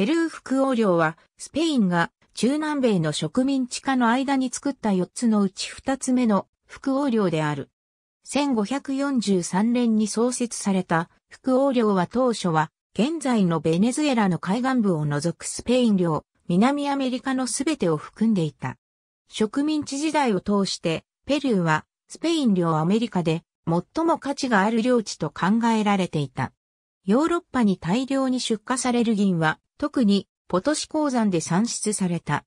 ペルー副王領は、スペインが中南米の植民地化の間に作った4つのうち2つ目の副王領である。1543年に創設された副王領は当初は、現在のベネズエラの海岸部を除くスペイン領、南アメリカのすべてを含んでいた。植民地時代を通して、ペルーはスペイン領アメリカで最も価値がある領地と考えられていた。ヨーロッパに大量に出荷される銀は特にポトシ鉱山で産出された。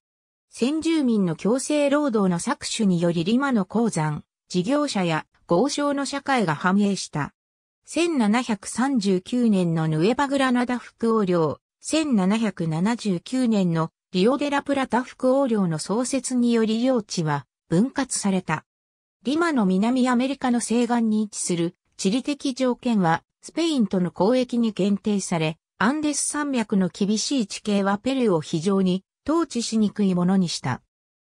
先住民の強制労働の搾取によりリマの鉱山、事業者や豪商の社会が繁栄した。1739年のヌエバグラナダ副王領、1779年のリオデラプラタ副王領の創設により領地は分割された。リマの南アメリカの西岸に位置する地理的条件はスペインとの交易に限定され、アンデス山脈の厳しい地形はペルーを非常に統治しにくいものにした。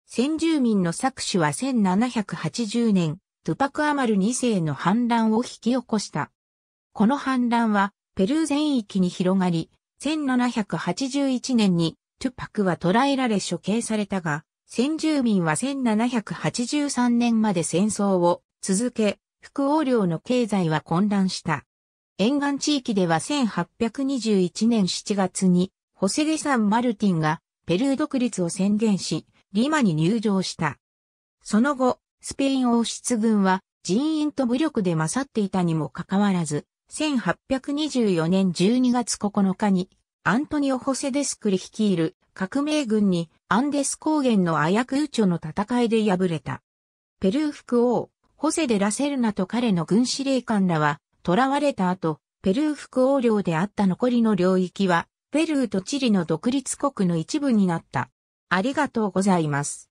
先住民の搾取は1780年、トゥパクアマル2世の反乱を引き起こした。この反乱はペルー全域に広がり、1781年にトゥパクは捕らえられ処刑されたが、先住民は1783年まで戦争を続け、副王領の経済は混乱した。沿岸地域では1821年7月に、ホセデサン・マルティンがペルー独立を宣言し、リマに入場した。その後、スペイン王室軍は人員と武力で勝っていたにもかかわらず、1824年12月9日に、アントニオ・ホセデスクリ率いる革命軍にアンデス高原のアヤクーチョの戦いで敗れた。ペルー副王、ホセデ・ラセルナと彼の軍司令官らは囚われた後、ペルー副王領であった残りの領域は、ペルーとチリの独立国の一部になった。ありがとうございます。